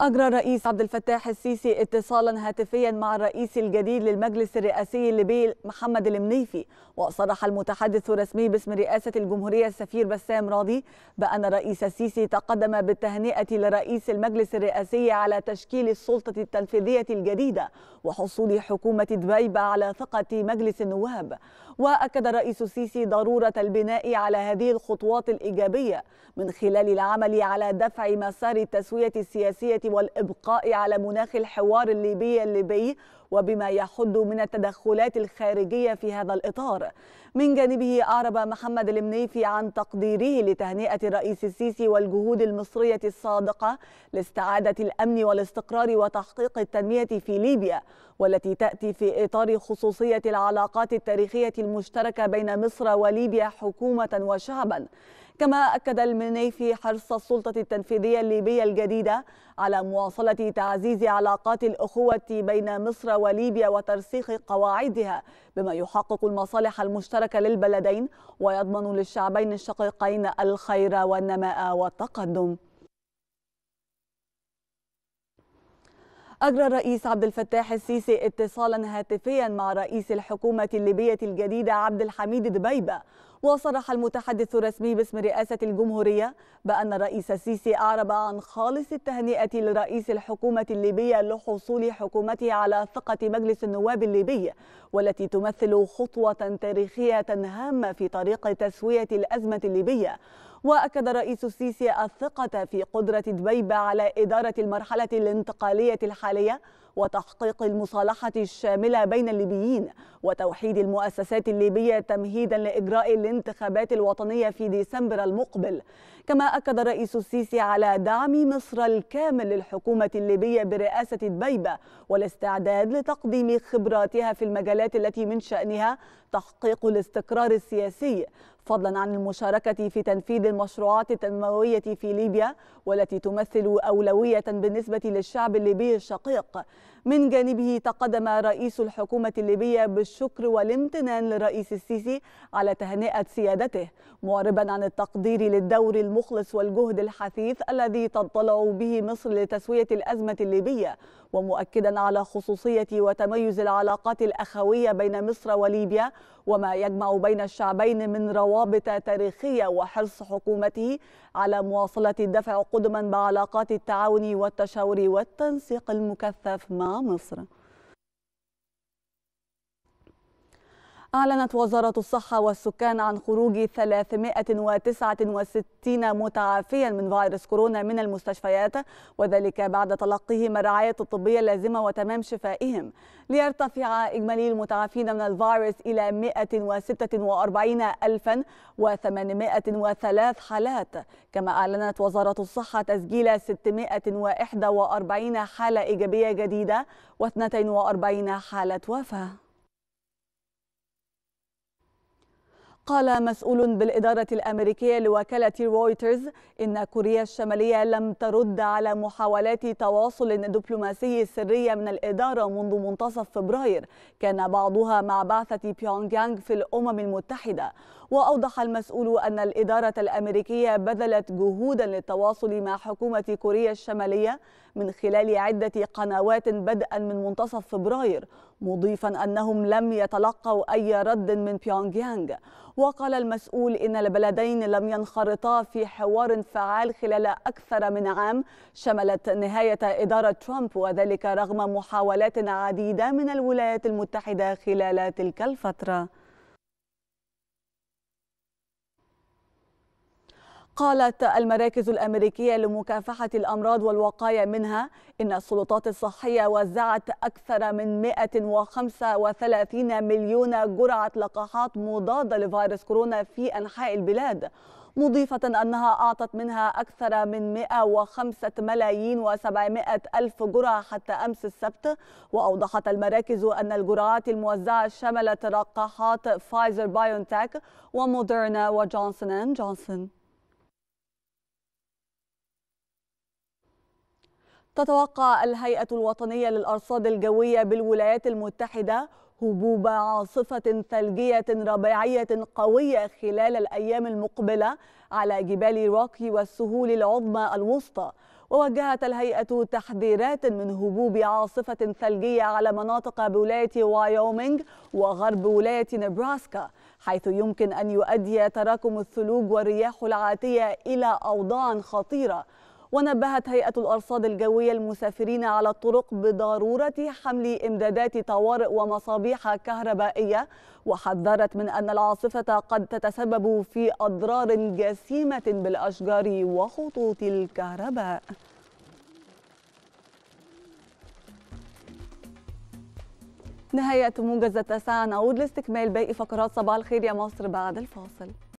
أجرى الرئيس عبد الفتاح السيسي اتصالا هاتفيا مع الرئيس الجديد للمجلس الرئاسي الليبي محمد المنيفي وصرح المتحدث الرسمي باسم رئاسة الجمهورية السفير بسام راضي بأن الرئيس السيسي تقدم بالتهنئة لرئيس المجلس الرئاسي على تشكيل السلطة التنفيذية الجديدة وحصول حكومة دبيبة على ثقة مجلس النواب وأكد الرئيس السيسي ضرورة البناء على هذه الخطوات الإيجابية من خلال العمل على دفع مسار التسوية السياسية والإبقاء على مناخ الحوار الليبي الليبي وبما يحد من التدخلات الخارجية في هذا الإطار من جانبه أعرب محمد المنيفي عن تقديره لتهنئة الرئيس السيسي والجهود المصرية الصادقة لاستعادة الأمن والاستقرار وتحقيق التنمية في ليبيا والتي تأتي في إطار خصوصية العلاقات التاريخية المشتركة بين مصر وليبيا حكومة وشعبا كما أكد المنيفي حرص السلطة التنفيذية الليبية الجديدة على مواصلة تعزيز علاقات الأخوة بين مصر وليبيا وترسيخ قواعدها بما يحقق المصالح المشتركة للبلدين ويضمن للشعبين الشقيقين الخير والنماء والتقدم أجرى الرئيس عبد الفتاح السيسي اتصالا هاتفيا مع رئيس الحكومة الليبية الجديدة عبد الحميد دبيبة وصرح المتحدث الرسمي باسم رئاسة الجمهورية بأن الرئيس السيسي أعرب عن خالص التهنئة لرئيس الحكومة الليبية لحصول حكومته على ثقة مجلس النواب الليبي والتي تمثل خطوة تاريخية هامة في طريق تسوية الأزمة الليبية وأكد الرئيس السيسي الثقة في قدرة دبيبه على إدارة المرحلة الانتقالية الحالية وتحقيق المصالحة الشاملة بين الليبيين وتوحيد المؤسسات الليبية تمهيدا لإجراء الانتخابات الوطنية في ديسمبر المقبل كما أكد الرئيس السيسي على دعم مصر الكامل للحكومة الليبية برئاسة دبيبة والاستعداد لتقديم خبراتها في المجالات التي من شأنها تحقيق الاستقرار السياسي فضلا عن المشاركة في تنفيذ المشروعات التنموية في ليبيا والتي تمثل أولوية بالنسبة للشعب الليبي الشقيق من جانبه تقدم رئيس الحكومة الليبية بالشكر والامتنان للرئيس السيسي على تهنئة سيادته معربا عن التقدير للدور المخلص والجهد الحثيث الذي تضطلع به مصر لتسوية الأزمة الليبية ومؤكدا على خصوصية وتميز العلاقات الأخوية بين مصر وليبيا وما يجمع بين الشعبين من روابط تاريخية وحرص حكومته على مواصلة الدفع قدما بعلاقات التعاون والتشاور والتنسيق المكثف مع مصر أعلنت وزارة الصحة والسكان عن خروج 369 متعافيا من فيروس كورونا من المستشفيات وذلك بعد تلقيهم الرعاية الطبية اللازمة وتمام شفائهم ليرتفع إجمالي المتعافين من الفيروس إلى 146803 حالات كما أعلنت وزارة الصحة تسجيل 641 حالة إيجابية جديدة و42 حالة وفاة قال مسؤول بالإدارة الأمريكية لوكالة رويترز إن كوريا الشمالية لم ترد على محاولات تواصل دبلوماسي سرية من الإدارة منذ منتصف فبراير كان بعضها مع بعثة بيونغيانغ في الأمم المتحدة وأوضح المسؤول أن الإدارة الأمريكية بذلت جهودا للتواصل مع حكومة كوريا الشمالية من خلال عدة قنوات بدءا من منتصف فبراير مضيفا أنهم لم يتلقوا أي رد من بيونغ يانغ وقال المسؤول إن البلدين لم ينخرطا في حوار فعال خلال أكثر من عام شملت نهاية إدارة ترامب وذلك رغم محاولات عديدة من الولايات المتحدة خلال تلك الفترة قالت المراكز الأمريكية لمكافحة الأمراض والوقاية منها إن السلطات الصحية وزعت أكثر من 135 مليون جرعة لقاحات مضادة لفيروس كورونا في أنحاء البلاد مضيفة أنها أعطت منها أكثر من 105 ملايين و700 ألف جرعة حتى أمس السبت وأوضحت المراكز أن الجرعات الموزعة شملت لقاحات فايزر بايونتك وموديرنا وجونسون أند جونسون تتوقع الهيئة الوطنية للأرصاد الجوية بالولايات المتحدة هبوب عاصفة ثلجية ربيعية قوية خلال الأيام المقبلة على جبال روكي والسهول العظمى الوسطى ووجهت الهيئة تحذيرات من هبوب عاصفة ثلجية على مناطق بولاية وايومينغ وغرب ولاية نبراسكا حيث يمكن أن يؤدي تراكم الثلوج والرياح العاتية إلى أوضاع خطيرة ونبهت هيئة الأرصاد الجوية المسافرين على الطرق بضرورة حمل إمدادات طوارئ ومصابيح كهربائية وحذرت من أن العاصفة قد تتسبب في أضرار جسيمة بالأشجار وخطوط الكهرباء نهاية موجز التاسعة نعود لاستكمال باقي فقرات صباح الخير يا مصر بعد الفاصل